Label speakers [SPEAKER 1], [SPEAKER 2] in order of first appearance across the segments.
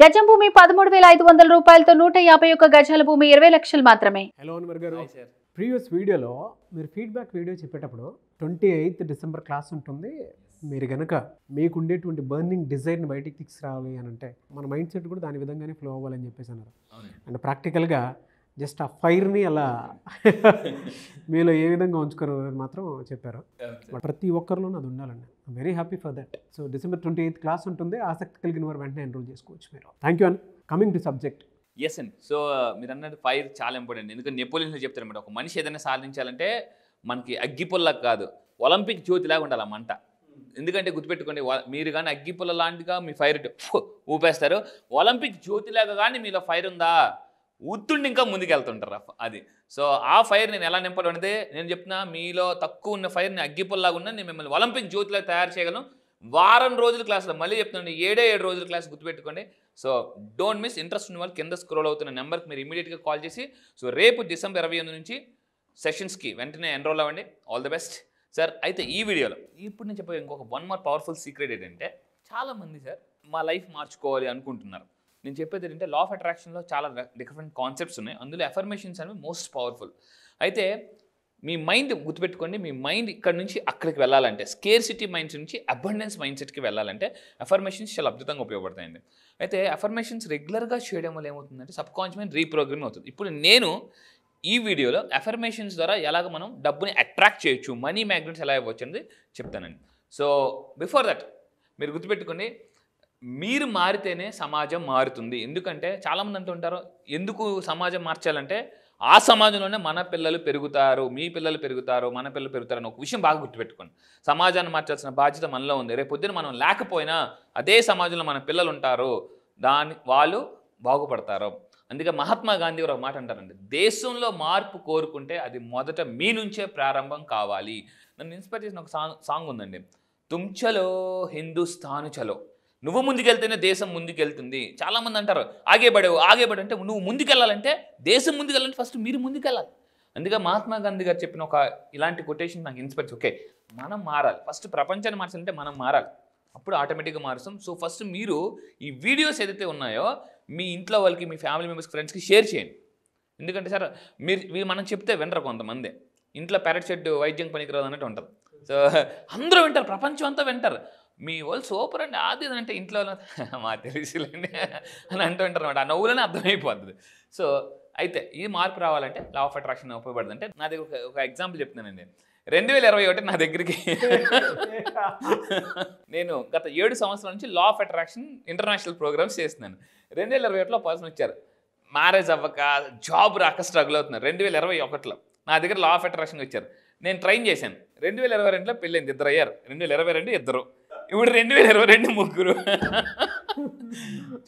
[SPEAKER 1] గజం భూమి పదమూడు వేల ఐదు వందల రూపాయలతో నూట యాభై ఒక్క గజాల భూమి ఇరవై లక్షలు మాత్రమే హలో హనుమర్ గారు ప్రీవియస్ వీడియోలో మీరు ఫీడ్బ్యాక్ వీడియో చెప్పేటప్పుడు ట్వంటీ ఎయిత్ డిసెంబర్ క్లాస్ ఉంటుంది మీరు కనుక మీకు ఉండేటువంటి బర్నింగ్ డిజైర్ని బయటికి రావాలి అని అంటే మన మైండ్ సెట్ కూడా దాని విధంగానే ఫ్లో అవ్వాలని చెప్పేసి అన్నారు అండ్ ప్రాక్టికల్గా జస్ట్ ఆ ఫైర్ని అలా మీలో ఏ విధంగా ఉంచుకోరు మాత్రం చెప్పారు ప్రతి ఒక్కరిలోనూ అది ఉండాలండి very happy for that so December twenty eighth class ఉంటుంది ఆసక్తి కలిగిన వారు వెంటనే ఎన్రోల్ చేసుకోవచ్చు మీరు thank you and coming to subject
[SPEAKER 2] yes అండి సో మీరు అన్నది ఫైర్ చాలా ఇంపార్టెంట్ ఎందుకంటే నెపోలియన్ చెప్తారు అనమాట ఒక మనిషి ఏదైనా సాధించాలంటే మనకి అగ్గి అగ్గిపుల్ల కాదు ఒలింపిక్ జ్యోతిలాగా ఉండాలి ఆ మంట ఎందుకంటే గుర్తుపెట్టుకోండి మీరు కానీ అగ్గి పొల్ల లాంటిగా మీ ఫైర్ ఊపేస్తారు ఒలింపిక్ జ్యోతిలాగా కానీ మీలో ఫైర్ ఉందా ఉత్తుండి ఇంకా ముందుకెళ్తుంటారు రఫ్ అది సో ఆ ఫైర్ నేను ఎలా నింపాలంటే నేను చెప్తున్నా మీలో తక్కువ ఉన్న ఫైర్ని అగ్గిపుల్లాగా ఉన్నా నేను మిమ్మల్ని ఒలింపిక్ జ్యోతిలో తయారు చేయగలను వారం రోజుల క్లాసులో మళ్ళీ చెప్తున్నాను ఏడే ఏడు రోజుల క్లాస్ గుర్తుపెట్టుకోండి సో డోంట్ మిస్ ఇంట్రెస్ట్ ఉన్న వాళ్ళు కింద స్క్రోల్ అవుతున్న నెంబర్కి మీరు ఇమీడియట్గా కాల్ చేసి సో రేపు డిసెంబర్ ఇరవై ఎనిమిది నుంచి సెషన్స్కి వెంటనే ఎన్రోల్ అవ్వండి ఆల్ ద బెస్ట్ సార్ అయితే ఈ వీడియోలో ఇప్పుడు నేను చెప్పే ఇంకొక వన్ మోర్ పవర్ఫుల్ సీక్రెట్ ఏంటంటే చాలామంది సార్ మా లైఫ్ మార్చుకోవాలి అనుకుంటున్నారు నేను చెప్పేది ఏంటంటే లా ఆఫ్ అట్రాక్షన్లో చాలా డిఫరెంట్ కాన్సెప్ట్స్ ఉన్నాయి అందులో ఎఫర్మేషన్స్ అనేవి మోస్ట్ పవర్ఫుల్ అయితే మీ మైండ్ గుర్తుపెట్టుకోండి మీ మైండ్ ఇక్కడ నుంచి అక్కడికి వెళ్ళాలంటే స్కేర్ సిటీ మైండ్స్ నుంచి అబండెన్స్ మైండ్ సెట్కి వెళ్ళాలంటే అఫర్మేషన్స్ చాలా అద్భుతంగా ఉపయోగపడతాయండి అయితే అఫర్మేషన్స్ రెగ్యులర్గా చేయడం వల్ల ఏమవుతుందంటే సబ్కాన్షియస్ రీప్రోగ్రామింగ్ అవుతుంది ఇప్పుడు నేను ఈ వీడియోలో అఫర్మేషన్స్ ద్వారా ఎలాగ మనం డబ్బుని అట్రాక్ట్ చేయొచ్చు మనీ మ్యాగ్నెట్స్ ఎలా ఇవ్వచ్చు అనేది చెప్తానండి సో బిఫోర్ దట్ మీరు గుర్తుపెట్టుకోండి మీరు మారితేనే సమాజం మారుతుంది ఎందుకంటే చాలామంది అంటుంటారు ఎందుకు సమాజం మార్చాలంటే ఆ సమాజంలోనే మన పిల్లలు పెరుగుతారు మీ పిల్లలు పెరుగుతారు మన పిల్లలు పెరుగుతారు అని ఒక విషయం బాగా గుర్తుపెట్టుకోండి సమాజాన్ని మార్చాల్సిన బాధ్యత మనలో ఉంది రేపు పొద్దున మనం లేకపోయినా అదే సమాజంలో మన పిల్లలు ఉంటారు దాని వాళ్ళు బాగుపడతారు అందుకే మహాత్మా గాంధీ గారు ఒక మాట అంటారండి దేశంలో మార్పు కోరుకుంటే అది మొదట మీ నుంచే ప్రారంభం కావాలి నన్ను ఇన్స్పైర్ చేసిన ఒక సాంగ్ సాంగ్ ఉందండి తుంచలో చలో హిందుస్థాను చలో నువ్వు ముందుకెళ్తేనే దేశం ముందుకెళ్తుంది చాలామంది అంటారు ఆగేబడేవు ఆగేబడి అంటే నువ్వు ముందుకెళ్ళాలంటే దేశం ముందుకెళ్ళాలంటే ఫస్ట్ మీరు ముందుకెళ్ళాలి అందుకే మహాత్మా గాంధీ గారు చెప్పిన ఒక ఇలాంటి కొటేషన్ నాకు ఇన్స్పైర్ ఓకే మనం మారాలి ఫస్ట్ ప్రపంచాన్ని మార్చాలంటే మనం మారాలి అప్పుడు ఆటోమేటిక్గా మారుస్తాం సో ఫస్ట్ మీరు ఈ వీడియోస్ ఏదైతే ఉన్నాయో మీ ఇంట్లో వాళ్ళకి మీ ఫ్యామిలీ మెంబర్స్ ఫ్రెండ్స్కి షేర్ చేయండి ఎందుకంటే సార్ మీరు మనం చెప్తే వినరు కొంతమంది ఇంట్లో పెరట్ షెడ్ వైద్యం పనికిరాదు అన్నట్టు ఉంటుంది సో అందరూ వింటారు ప్రపంచం అంతా వింటారు మీ వాళ్ళు సూపర్ అండి అది అంటే ఇంట్లో మా తెలుసులేండి అని అంటూ ఉంటారు అనమాట ఆ నవ్వులనే అర్థమైపోతుంది సో అయితే ఈ మార్పు రావాలంటే లా ఆఫ్ అట్రాక్షన్ ఉపయోగపడుతుంది అంటే నాది ఒక ఒక ఎగ్జాంపుల్ చెప్తున్నానండి రెండు వేల ఇరవై ఒకటి నా దగ్గరికి నేను గత ఏడు సంవత్సరాల నుంచి law of attraction international programmes చేస్తున్నాను రెండు వేల ఇరవై ఒకటిలో పర్సన్ వచ్చారు మ్యారేజ్ అవ్వక జాబ్ రాక స్ట్రగుల్ అవుతున్నారు రెండు వేల ఇరవై ఒకటిలో నా దగ్గర లా ఆఫ్ అట్రాక్షన్ వచ్చారు నేను ట్రైన్ చేశాను రెండు వేల ఇరవై రెండులో పెళ్ళింది ఇద్దరు అయ్యారు రెండు వేల ఇరవై రెండు ఇద్దరు ఇప్పుడు రెండు వేల ఇరవై రెండు ముగ్గురు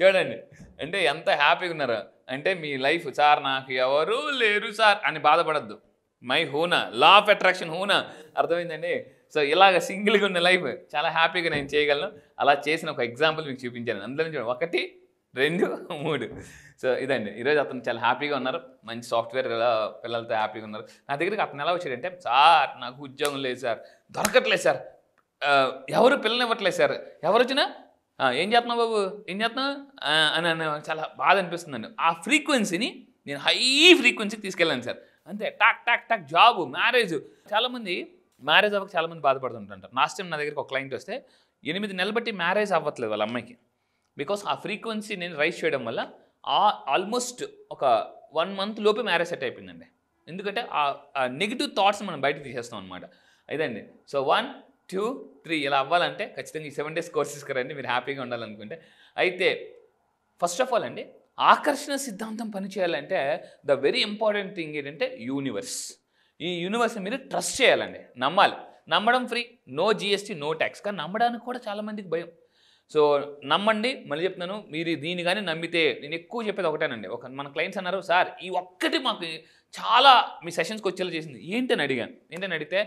[SPEAKER 2] చూడండి అంటే ఎంత హ్యాపీగా ఉన్నారు అంటే మీ లైఫ్ సార్ నాకు ఎవరు లేరు సార్ అని బాధపడద్దు మై హూనా లా ఆఫ్ అట్రాక్షన్ హూనా అర్థమైందండి సో ఇలాగ సింగిల్గా ఉన్న లైఫ్ చాలా హ్యాపీగా నేను చేయగలను అలా చేసిన ఒక ఎగ్జాంపుల్ మీకు చూపించాను అందులో చూడండి ఒకటి రెండు మూడు సో ఇదండి ఈరోజు అతను చాలా హ్యాపీగా ఉన్నారు మంచి సాఫ్ట్వేర్ పిల్లలతో హ్యాపీగా ఉన్నారు నా దగ్గరికి అతను ఎలా వచ్చాడంటే సార్ నాకు ఉద్యోగం లేదు సార్ దొరకట్లేదు సార్ ఎవరు పిల్లనివ్వట్లేదు సార్ ఎవరు వచ్చినా ఏం చేస్తున్నావు బాబు ఏం చేస్తున్నావు అని చాలా బాధ అనిపిస్తుందండి ఆ ఫ్రీక్వెన్సీని నేను హై ఫ్రీక్వెన్సీకి తీసుకెళ్ళాను సార్ అంతే టాక్ టాక్ టాక్ జాబ్ మ్యారేజ్ చాలామంది మ్యారేజ్ అవ్వక చాలామంది బాధపడుతుంటారు లాస్ట్ టైం నా దగ్గరికి ఒక క్లయింట్ వస్తే ఎనిమిది నెలలు బట్టి మ్యారేజ్ అవ్వట్లేదు వాళ్ళ అమ్మాయికి బికాస్ ఆ ఫ్రీక్వెన్సీ నేను రైజ్ చేయడం వల్ల ఆ ఆల్మోస్ట్ ఒక వన్ మంత్ లోపే మ్యారేజ్ సెట్ అయిపోయిందండి ఎందుకంటే ఆ నెగిటివ్ థాట్స్ మనం బయట తీసేస్తాం అనమాట ఇదండి సో వన్ టూ త్రీ ఇలా అవ్వాలంటే ఖచ్చితంగా ఈ సెవెన్ డేస్ కోర్స్ తీసుకురండి మీరు హ్యాపీగా ఉండాలనుకుంటే అయితే ఫస్ట్ ఆఫ్ ఆల్ అండి ఆకర్షణ సిద్ధాంతం పనిచేయాలంటే ద వెరీ ఇంపార్టెంట్ థింగ్ ఏంటంటే యూనివర్స్ ఈ యూనివర్స్ని మీరు ట్రస్ట్ చేయాలండి నమ్మాలి నమ్మడం free no GST no tax కానీ నమ్మడానికి కూడా చాలామందికి భయం సో నమ్మండి మళ్ళీ చెప్తున్నాను మీరు దీన్ని కానీ నమ్మితే నేను ఎక్కువ చెప్పేది ఒకటేనండి ఒక మన క్లయింట్స్ అన్నారు సార్ ఈ ఒక్కటి మాకు చాలా మీ సెషన్స్కి వచ్చేలా చేసింది ఏంటని అడిగాను ఏంటని అడిగితే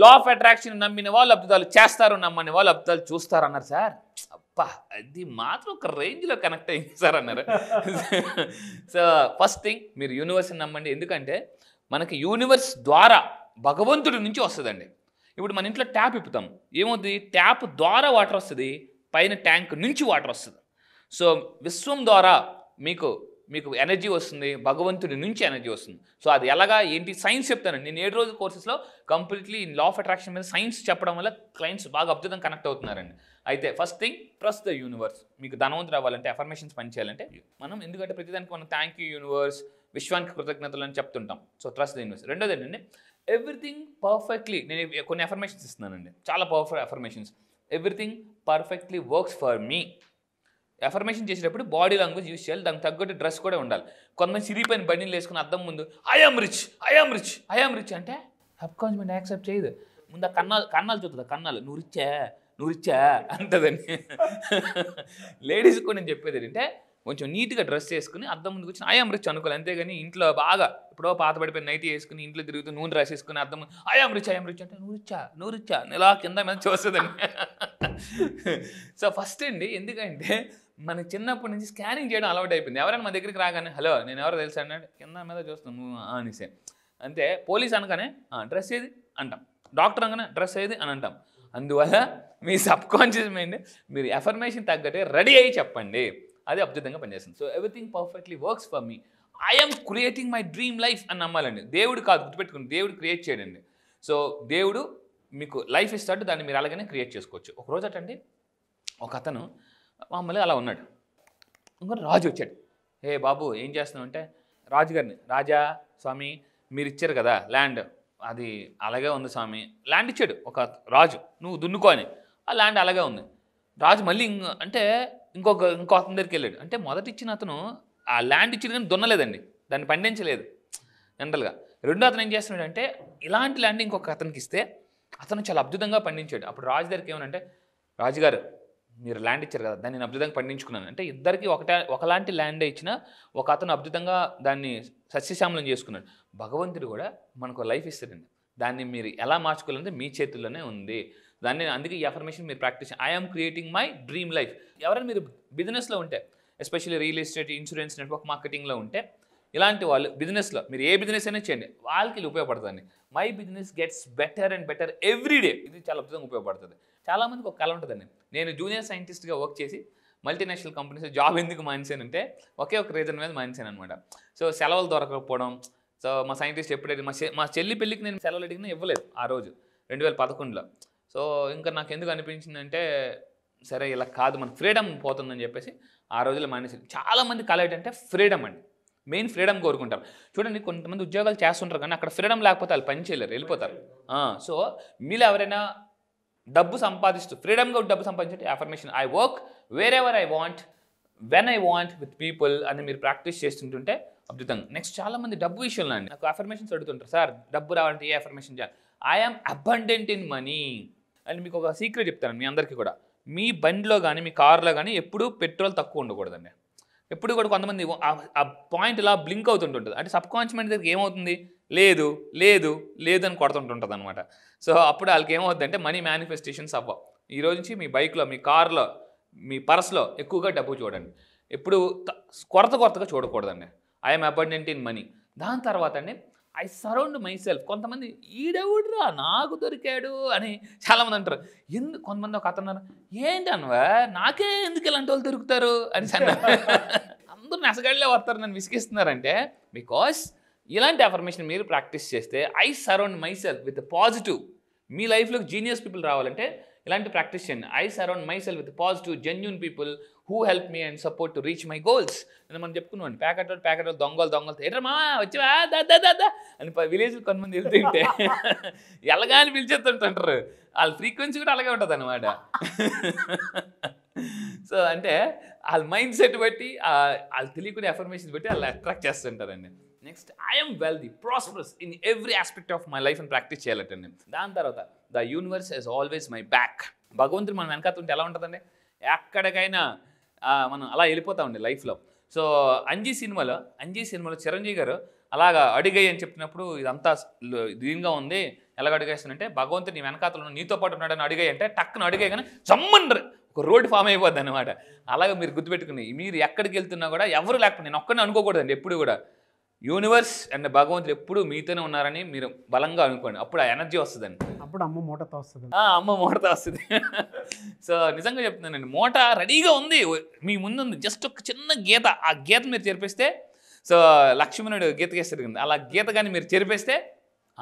[SPEAKER 2] లా ఆఫ్ అట్రాక్షన్ నమ్మిన వాళ్ళు అబ్దాలు చేస్తారు నమ్మని వాళ్ళు అబ్దాలు చూస్తారు అన్నారు సార్ అబ్బా అది మాత్రం ఒక రేంజ్లో కనెక్ట్ అయింది సార్ అన్నారు సో ఫస్ట్ థింగ్ మీరు యూనివర్స్ని నమ్మండి ఎందుకంటే మనకి యూనివర్స్ ద్వారా భగవంతుడి నుంచి వస్తుందండి ఇప్పుడు మన ఇంట్లో ట్యాప్ ఇప్పుతాం ఏమవుతుంది ట్యాప్ ద్వారా వాటర్ వస్తుంది పైన ట్యాంక్ నుంచి వాటర్ వస్తుంది సో విశ్వం ద్వారా మీకు మీకు ఎనర్జీ వస్తుంది భగవంతుడి నుంచి ఎనర్జీ వస్తుంది సో అది ఎలాగా ఏంటి సైన్స్ చెప్తాను నేను ఏడు రోజు కోర్సెస్లో కంప్లీట్లీ లా ఆఫ్ అట్రాక్షన్ మీద సైన్స్ చెప్పడం వల్ల క్లయింట్స్ బాగా అద్భుతం కనెక్ట్ అవుతున్నారండి అయితే first thing trust the universe మీకు ధనవంతులు అవ్వాలంటే అఫర్మేషన్స్ పనిచేయాలంటే మనం ఎందుకంటే ప్రతిదానికి మనం థ్యాంక్ యూ యూనివర్స్ విశ్వానికి కృతజ్ఞతలు అని చెప్తుంటాం సో ట్రస్ట్ ద యూనివర్స్ రెండోది ఏంటంటే ఎవ్రీథింగ్ పర్ఫెక్ట్లీ నేను కొన్ని అఫర్మేషన్స్ ఇస్తున్నానండి చాలా powerful affirmations everything perfectly works for me affirmation చేసేటప్పుడు బాడీ లాంగ్వేజ్ యూజ్ చేయాలి దానికి తగ్గట్టు డ్రెస్ కూడా ఉండాలి కొంతమంది సిరిపోయిన బండిని వేసుకుని అద్దం ముందు I am rich I am rich I am rich అంటే సబ్కాన్షియస్ యాక్సెప్ట్ చేయదు ముందు ఆ కన్నాలు కన్నాలు చూస్తుంది కన్నాలు నువ్వు రిచ్చా నువ్వు రిచ్చా అంటదని లేడీస్ కూడా నేను చెప్పేది ఏంటంటే కొంచెం నీట్గా డ్రెస్ చేసుకుని అద్దం ముందుకు వచ్చి ఐఆమ్ రిచ్ అనుకోవాలి అంతేగాని ఇంట్లో బాగా ఎప్పుడో పాత పడిపోయిన నైట్ వేసుకుని ఇంట్లో తిరుగుతూ నూనె డ్రెస్ వేసుకుని అద్దం ఐఆమ్ రిచ్ ఐఎమ్ రిచ్ అంటే నువ్వు రిచ్చా నువ్వు రిచ్చా కింద మీద చూస్తుందండి సో ఫస్ట్ అండి ఎందుకంటే మనకి చిన్నప్పటి నుంచి స్కానింగ్ చేయడం అలవాటు అయిపోయింది ఎవరైనా మా దగ్గరికి రాగానే హలో నేను ఎవరో తెలుసా అన్నాడు కింద మీద చూస్తాను అనేసే అంతే పోలీస్ అనగానే డ్రెస్ ఏది అంటాం డాక్టర్ అనగానే డ్రెస్ ఏది అని అంటాం అందువల్ల మీ సబ్ కాన్షియస్ మైండ్ మీరు ఎఫర్మేషన్ తగ్గట్టే రెడీ అయ్యి చెప్పండి అది అద్భుతంగా పనిచేస్తుంది so everything perfectly works for me I'm creating my dream life అని నమ్మాలండి దేవుడు కాదు గుర్తుపెట్టుకుని దేవుడు క్రియేట్ చేయడండి సో దేవుడు మీకు లైఫ్ ఇస్తాడు దాన్ని మీరు అలాగనే క్రియేట్ చేసుకోవచ్చు ఒకరోజు అటండి ఒక అతను మామూలుగా అలా ఉన్నాడు ఇంకొక రాజు వచ్చాడు హే బాబు ఏం చేస్తున్నావు అంటే రాజుగారిని రాజా స్వామి మీరు ఇచ్చారు కదా ల్యాండ్ అది అలాగే ఉంది స్వామి ల్యాండ్ ఇచ్చాడు ఒక రాజు నువ్వు దున్నుకో అని ఆ ల్యాండ్ అలాగే ఉంది రాజు మళ్ళీ అంటే ఇంకొక ఇంకో అతని దగ్గరికి వెళ్ళాడు అంటే మొదటిచ్చిన ఇచ్చిన అతను ఆ ల్యాండ్ ఇచ్చాడు కానీ దున్నలేదండి దాన్ని పండించలేదు జనరల్గా రెండో అతను ఏం చేస్తున్నాడు అంటే ఇలాంటి ల్యాండ్ ఇంకొక అతనికి ఇస్తే అతను చాలా అద్భుతంగా పండించాడు అప్పుడు రాజు దగ్గరికి ఏమంటే రాజుగారు మీరు ల్యాండ్ ఇచ్చారు కదా దాన్ని నేను అద్భుతంగా పండించుకున్నాను అంటే ఇద్దరికి ఒకటే ఒకలాంటి ల్యాండ్ ఇచ్చిన ఒక అతను అద్భుతంగా దాన్ని సస్యశ్యామలం చేసుకున్నాడు భగవంతుడు కూడా మనకు లైఫ్ ఇస్తుందండి దాన్ని మీరు ఎలా మార్చుకోవాలంటే మీ చేతుల్లోనే ఉంది దాన్ని అందుకే ఈ అఫర్మేషన్ మీరు practice I'm creating my dream life ఎవరైనా మీరు బిజినెస్లో ఉంటే especially real estate insurance network మార్కెటింగ్లో ఉంటే ఇలాంటి వాళ్ళు బిజినెస్లో మీరు ఏ బిజినెస్ అయినా చేయండి వాళ్ళకి ఉపయోగపడుతుంది my business gets better and better every day ఇది చాలా అద్భుతంగా ఉపయోగపడుతుంది చాలామందికి ఒక కళ ఉంటుందండి నేను జూనియర్ సైంటిస్ట్గా వర్క్ చేసి మల్టీనేషనల్ కంపెనీస్ జాబ్ ఎందుకు మానేశానంటే ఒకే ఒక రీజన్ మీద మానేశాను అనమాట సో సెలవులు దొరకకపోవడం సో మా సైంటిస్ట్ ఎప్పుడైతే మా మా చెల్లి పెళ్ళికి నేను సెలవులు అడిగినా ఇవ్వలేదు ఆ రోజు రెండు వేల పదకొండులో సో ఇంకా నాకు ఎందుకు అనిపించిందంటే సరే ఇలా కాదు మన ఫ్రీడమ్ పోతుందని చెప్పేసి ఆ రోజులు మానేసి చాలామంది కళ ఏంటంటే ఫ్రీడమ్ అండి మెయిన్ ఫ్రీడమ్ కోరుకుంటారు చూడండి కొంతమంది ఉద్యోగాలు చేస్తుంటారు కానీ అక్కడ ఫ్రీడమ్ లేకపోతే వాళ్ళు పని చేయలేరు వెళ్ళిపోతారు సో మీరు ఎవరైనా డబ్బు సంపాదిస్తూ ఫ్రీడమ్గా డబ్బు సంపాదించే affirmation I work wherever I want when I want with people అని మీరు ప్రాక్టీస్ చేస్తుంటుంటే అద్భుతంగా నెక్స్ట్ చాలామంది డబ్బు విషయంలో అండి నాకు అఫర్మేషన్స్ అడుగుతుంటారు సార్ డబ్బు రావాలంటే ఏ అఫర్మేషన్ చేయాలి ఐఎమ్ అబండెంట్ ఇన్ మనీ అని మీకు ఒక సీక్రెట్ చెప్తాను మీ అందరికీ కూడా మీ బండిలో కానీ మీ కార్లో కానీ ఎప్పుడూ పెట్రోల్ తక్కువ ఉండకూడదండి ఎప్పుడు కూడా కొంతమంది ఆ పాయింట్ ఇలా బ్లింక్ అవుతుంటుంటుంది అంటే సబ్ కాన్షియస్ మైండ్ దగ్గరికి ఏమవుతుంది లేదు లేదు లేదు అని కొడుతుంటుంటుంది అనమాట సో అప్పుడు వాళ్ళకి ఏమవుతుంది అంటే మనీ మేనిఫెస్టేషన్స్ అవ్వవు ఈ రోజు నుంచి మీ బైక్లో మీ కార్లో మీ పర్స్లో ఎక్కువగా డబ్బు చూడండి ఎప్పుడు కొరత కొరతగా చూడకూడదండి ఐఎమ్ అబండెంట్ ఇన్ మనీ దాని తర్వాత అండి ఐ సరౌండ్ మై సెల్ఫ్ కొంతమంది ఈడెవుడ్రా నాకు దొరికాడు అని చాలామంది అంటారు ఎందుకు కొంతమంది ఒక అతన్నారు ఏంటి అన్వా నాకే ఎందుకు ఇలాంటి వాళ్ళు దొరుకుతారు అని అందరూ నెసగాళ్ళే వస్తారు నన్ను విసిగిస్తున్నారంటే బికాస్ ఇలాంటి అఫర్మేషన్ మీరు ప్రాక్టీస్ చేస్తే I surround myself with positive మీ లైఫ్లో జీనియస్ పీపుల్ రావాలంటే ఇలాంటి ప్రాక్టీస్ చేయండి I surround myself with positive genuine people who help me and support to reach my goals అని మనం చెప్పుకున్నాం ప్యాకెట్ ప్యాకెట్ దొంగలు దొంగలు ఎర్రమా వచ్చావా దా దా దా అని విలేజ్ కొంతమంది వెళ్తుంటే ఎలాగా అని పిలిచేస్తుంటారు వాళ్ళ ఫ్రీక్వెన్సీ కూడా అలాగే ఉంటుంది అనమాట సో అంటే వాళ్ళ మైండ్ సెట్ బట్టి వాళ్ళు తెలియకునే ఎఫర్మేషన్ బట్టి వాళ్ళు అట్రాక్ట్ చేస్తుంటారండి next I'm wealthy prosperous in every aspect of my life అని ప్రాక్టీస్ చేయాలటండి దాని తర్వాత the universe is always my back భగవంతుడు మనం వెనకాతుంటే ఎలా ఉంటుందండి ఎక్కడికైనా మనం అలా వెళ్ళిపోతూ ఉండే లైఫ్లో సో అంజీ సినిమాలో అంజీ సినిమాలో చిరంజీవి గారు అలాగా అడిగాయి అని చెప్పినప్పుడు ఇదంతా దీనిగా ఉంది ఎలాగ అడిగేస్తానంటే భగవంతుడు నీ వెనకాతలను నీతో పాటు ఉన్నాడని అడిగాయి అంటే టక్కున అడిగాయి కానీ జమ్మన్ ఒక రోడ్ ఫామ్ అయిపోద్ది అనమాట అలాగే మీరు గుర్తుపెట్టుకుని మీరు ఎక్కడికి వెళ్తున్నా కూడా ఎవరు లేకపోతే నేను ఒక్కడిని అనుకోకూడదండి ఎప్పుడు కూడా యూనివర్స్ అండ్ భగవంతుడు ఎప్పుడు మీతోనే ఉన్నారని మీరు బలంగా అనుకోండి అప్పుడు ఆ ఎనర్జీ వస్తుందండి
[SPEAKER 1] అప్పుడు అమ్మ మూటతో వస్తుంది
[SPEAKER 2] అమ్మ మూటతో వస్తుంది సో నిజంగా చెప్తున్నానండి మూట రెడీగా ఉంది మీ ముందు ఉంది జస్ట్ ఒక చిన్న గీత ఆ గీత మీరు చేర్పిస్తే సో లక్ష్మణుడు గీత గేస్తారు కింద అలా గీత కానీ మీరు చేర్పిస్తే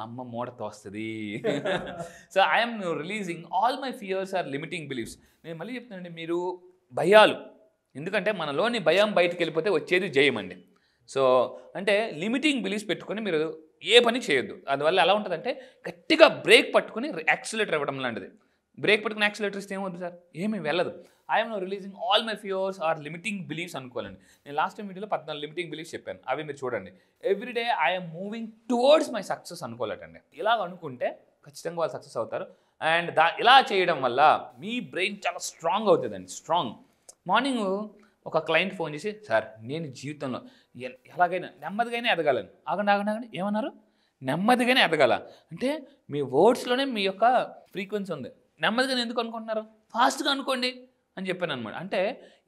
[SPEAKER 2] అమ్మ మూడతో వస్తుంది so I'm releasing all my fears or limiting beliefs నేను మళ్ళీ చెప్తున్నానండి మీరు భయాలు ఎందుకంటే మనలోని భయం బయటకు వెళ్ళిపోతే వచ్చేది జయమండి సో అంటే లిమిటింగ్ బిలీఫ్స్ పెట్టుకొని మీరు ఏ పని చేయొద్దు అందువల్ల ఎలా ఉంటుందంటే గట్టిగా బ్రేక్ పట్టుకుని యాక్సిలేటర్ ఇవ్వడం లాంటిది బ్రేక్ పట్టుకుని యాక్సిలేటర్ ఇస్తే ఏమవుద్దు సార్ ఏమీ వెళ్ళదు I'm releasing all my fears or limiting beliefs అనుకోవాలండి నేను లాస్ట్ టైం వీడియోలో పద్నాలుగు లిమిటింగ్ బిలీఫ్స్ చెప్పాను అవి మీరు చూడండి every day I'm moving towards my success అనుకోలేటండి ఇలాగ అనుకుంటే ఖచ్చితంగా వాళ్ళు సక్సెస్ అవుతారు అండ్ దా ఇలా చేయడం వల్ల మీ బ్రెయిన్ చాలా స్ట్రాంగ్ అవుతుందండి స్ట్రాంగ్ మార్నింగ్ ఒక క్లయింట్ ఫోన్ చేసి సార్ నేను జీవితంలో ఎలాగైనా నెమ్మదిగానే ఎదగాలని ఆగండి ఆగండి ఆగండి ఏమన్నారు నెమ్మదిగానే ఎదగాల అంటే మీ వర్డ్స్లోనే మీ యొక్క ఫ్రీక్వెన్సీ ఉంది నెమ్మదిగానే ఎందుకు అనుకుంటున్నారు ఫాస్ట్గా అనుకోండి అని చెప్పాను అనమాట అంటే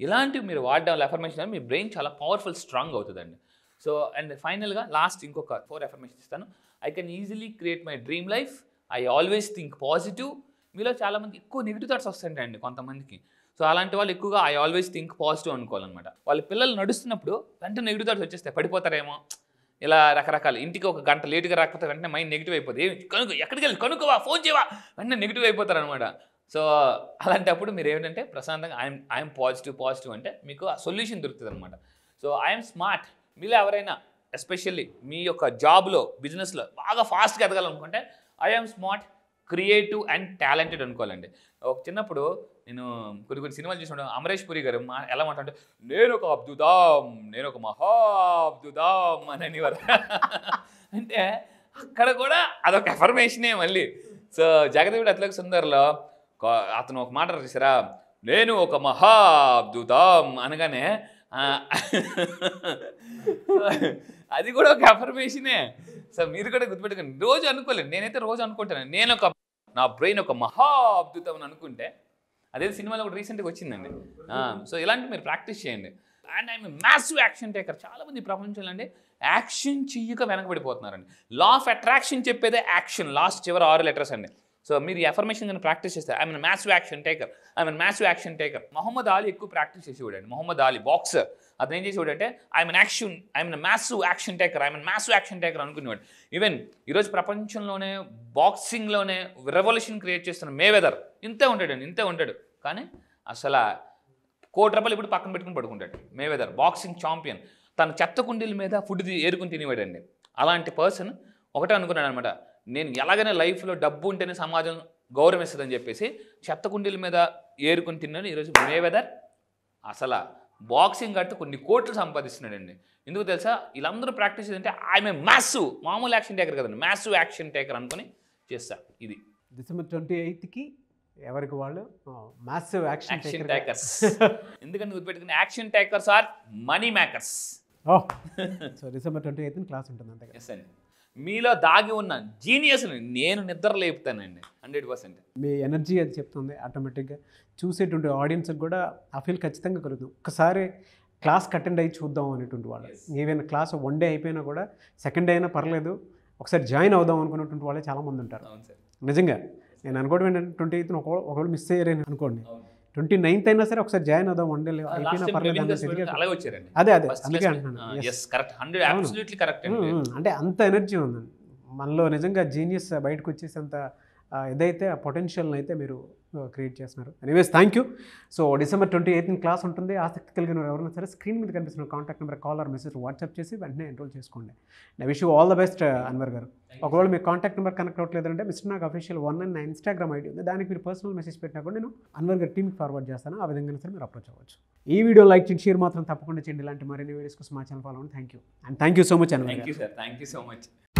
[SPEAKER 2] ఇలాంటివి మీరు వాడడం ఎఫర్మేషన్ మీ బ్రెయిన్ చాలా పవర్ఫుల్ స్ట్రాంగ్ అవుతుందండి సో అండ్ ఫైనల్గా లాస్ట్ ఇంకొక ఫోర్ ఎఫర్మేషన్ ఇస్తాను I can easily create my dream life I always think positive మీలో చాలామంది ఎక్కువ నెగిటివ్ థాట్స్ వస్తుంటాయండి కొంతమందికి సో అలాంటి వాళ్ళు ఎక్కువగా ఐ ఆల్వేస్ థింక్ పాజిటివ్ అనుకోవాలన్నమాట వాళ్ళ పిల్లలు నడుస్తున్నప్పుడు వెంటనే నెగిటివ్ థాట్స్ వచ్చేస్తాయి పడిపోతారేమో ఇలా రకరకాల ఇంటికి ఒక గంట లేట్గా రాకపోతే వెంటనే మైండ్ నెగిటివ్ అయిపోతుంది కనుక ఎక్కడికి వెళ్ళి కనుక్కోవా ఫోన్ చేయవా వెంటనే నెగిటివ్ అయిపోతారనమాట సో అలాంటప్పుడు మీరు ఏంటంటే ప్రశాంతంగా ఐఎమ్ ఐఎమ్ పాజిటివ్ పాజిటివ్ అంటే మీకు ఆ సొల్యూషన్ దొరుకుతుంది అనమాట సో ఐఎమ్ స్మార్ట్ మీలో ఎవరైనా ఎస్పెషల్లీ మీ యొక్క జాబ్లో బిజినెస్లో బాగా ఫాస్ట్గా ఎదగాలనుకుంటే I'm smart creative and talented అనుకోవాలండి ఒక చిన్నప్పుడు నేను కొన్ని కొన్ని సినిమాలు చూసినప్పుడు అమరేష్ పురి గారు మా ఎలా మాట్లాడే నేను ఒక అబ్దుదాం నేను ఒక మహా అబ్దుదాం అని అనేవారు అంటే అక్కడ కూడా అదొక ఎఫర్మేషనే మళ్ళీ సో జగదేవుడు అతిలోక సుందర్లో అతను ఒక మాట చూసారా నేను ఒక మహా అబ్దుదాం అనగానే అది కూడా ఒక అఫర్మేషనే సో మీరు కూడా గుర్తుపెట్టుకోండి రోజు అనుకోలేదు నేనైతే రోజు అనుకుంటాను నేను ఒక నా బ్రెయిన్ ఒక మహా అని అనుకుంటే అదే సినిమాలో కూడా రీసెంట్గా వచ్చిందండి సో ఇలాంటి మీరు ప్రాక్టీస్ చేయండి and I'm massive action taker చాలామంది ప్రపంచంలో అంటే యాక్షన్ చెయ్యక వెనకబడిపోతున్నారండి లా ఆఫ్ అట్రాక్షన్ చెప్పేదే యాక్షన్ లాస్ట్ చివరి ఆరు లెటర్స్ అండి సో మీరు ఎఫర్మేషన్ కానీ ప్రాక్టీస్ చేస్తారు I mean massive action taker I mean massive action taker Muhammad Ali ఎక్కువ ప్రాక్టీస్ అండి మొహమ్మద్ అలీ బాక్సర్ అతను ఏం చేసేవాడు అంటే I'm action I'm massive action taker I'm massive action taker అనుకునేవాడు ఈవెన్ ఈరోజు ప్రపంచంలోనే బాక్సింగ్లోనే రెవల్యూషన్ క్రియేట్ చేస్తున్న మేవెదర్ ఇంతే ఉంటాడు ఇంతే ఉంటాడు కానీ అసలు కోటి రూపాయలు ఇప్పుడు పక్కన పెట్టుకుని పడుకుంటాడు మేవెదర్ బాక్సింగ్ ఛాంపియన్ తన చెత్త కుండీల మీద ఫుడ్ ఏరుకుని తినేవాడండి అలాంటి పర్సన్ ఒకటే అనుకున్నాడు అనమాట నేను ఎలాగైనా లైఫ్లో డబ్బు ఉంటేనే సమాజం గౌరవం ఇస్తుందని చెప్పేసి చెత్త కుండీల మీద ఏరుకుని తిన్నాను ఈరోజు మేవెదర్ అసలు బాక్సింగ్ ఆడితే కొన్ని కోట్లు సంపాదిస్తున్నాడండి ఎందుకు తెలుసా వీళ్ళందరూ ప్రాక్టీస్ ఏంటంటే ఆమె మ్యాసివ్ మామూలు యాక్షన్ టేకర్ కదండి మ్యాసివ్ యాక్షన్ టేకర్ అనుకుని చేస్తా ఇది
[SPEAKER 1] డిసెంబర్ ట్వంటీ ఎయిత్కి ఎవరికి వాళ్ళు మ్యాసివ్ యాక్షన్ యాక్షన్ టేకర్స్
[SPEAKER 2] ఎందుకంటే గుర్తుపెట్టుకుని action takers are money makers
[SPEAKER 1] oh so December twenty eighth class ఉంటుంది అంతే ఎస్ అండి
[SPEAKER 2] మీలో దాగి ఉన్న జీనియస్ని నేను నిద్ర లేపుతానండి హండ్రెడ్ పర్సెంట్
[SPEAKER 1] మీ ఎనర్జీ అది చెప్తుంది ఆటోమేటిక్గా చూసేటువంటి ఆడియన్స్కి కూడా ఆ ఫీల్ ఖచ్చితంగా కలుగుతుంది ఒకసారి క్లాస్ అటెండ్ అయ్యి చూద్దాం అనేటువంటి వాళ్ళు ఏవైనా క్లాస్ వన్ డే అయిపోయినా కూడా సెకండ్ డే అయినా పర్లేదు ఒకసారి జాయిన్ అవుదాం అనుకున్నటువంటి వాళ్ళే చాలామంది ఉంటారు నిజంగా నేను అనుకోవడం ఏంటంటే ట్వంటీ ఎయిత్ ఒకవేళ మిస్ అయ్యారని అనుకోండి ట్వంటీ నైన్త్ అయినా సరే ఒకసారి జాయిన్ అవుదాం వన్ డే అలాగే వచ్చారండి అదే అదే అందుకే అంటున్నాను అంటే అంత ఎనర్జీ ఉందండి మనలో నిజంగా జీనియస్ బయటకు వచ్చేసి అంత ఏదైతే ఆ పొటెన్షియల్ని అయితే మీరు క్రియేట్ చేస్తున్నారు anyways thank you so December twenty eighth class ఉంటుంది ఆసక్తి కలిగిన ఎవరైనా సరే స్క్రీన్ మీద కనిపిస్తున్న contact number call or message WhatsApp చేసి వెంటనే ఎన్రోల్ చేసుకోండి నా wish all the best Anwar గారు ఒకవేళ మీ కాంటాక్ట్ నెంబర్ కనెక్ట్ అంటే మిస్టర్ నాకు అఫీషియల్ వన్ అండ్ నా ఇన్స్టాగ్రామ్ ఐడి ఉంది దానికి మీరు పర్సనల్ మెసేజ్ పెట్టినా కూడా నేను అన్వర్ గారి టీమ్కి ఫార్వర్డ్ చేస్తాను ఆ విధంగా సరే మీరు అప్రోచ్ అవ్వచ్చు ఈ వీడియో లైక్ చేసి షేర్ మాత్రం తప్పకుండా చేయండి ఇలాంటి మరిన్ని వీడియోస్ కోసం మా ఛానల్ ఫాలో అవ్వండి thank you and thank you so much Anwar thank you sir thank you so much